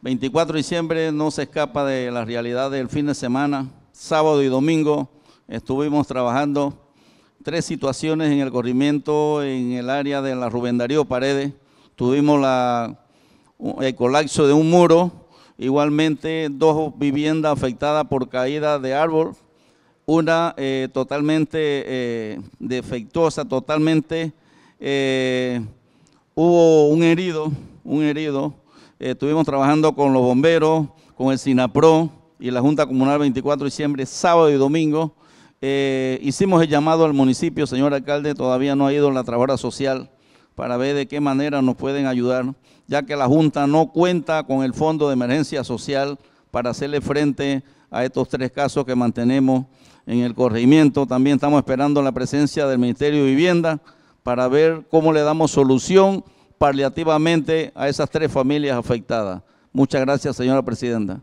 24 de diciembre no se escapa de la realidad del fin de semana. Sábado y domingo estuvimos trabajando tres situaciones en el corrimiento en el área de la Rubendario Paredes. Tuvimos el colapso de un muro, igualmente dos viviendas afectadas por caída de árbol, una eh, totalmente eh, defectuosa, totalmente eh, hubo un herido, un herido, eh, estuvimos trabajando con los bomberos, con el SINAPRO y la Junta Comunal 24 de diciembre, sábado y domingo. Eh, hicimos el llamado al municipio, señor alcalde, todavía no ha ido la trabada social para ver de qué manera nos pueden ayudar, ya que la Junta no cuenta con el fondo de emergencia social para hacerle frente a estos tres casos que mantenemos en el corregimiento. También estamos esperando la presencia del Ministerio de Vivienda para ver cómo le damos solución paliativamente a esas tres familias afectadas. Muchas gracias, señora presidenta.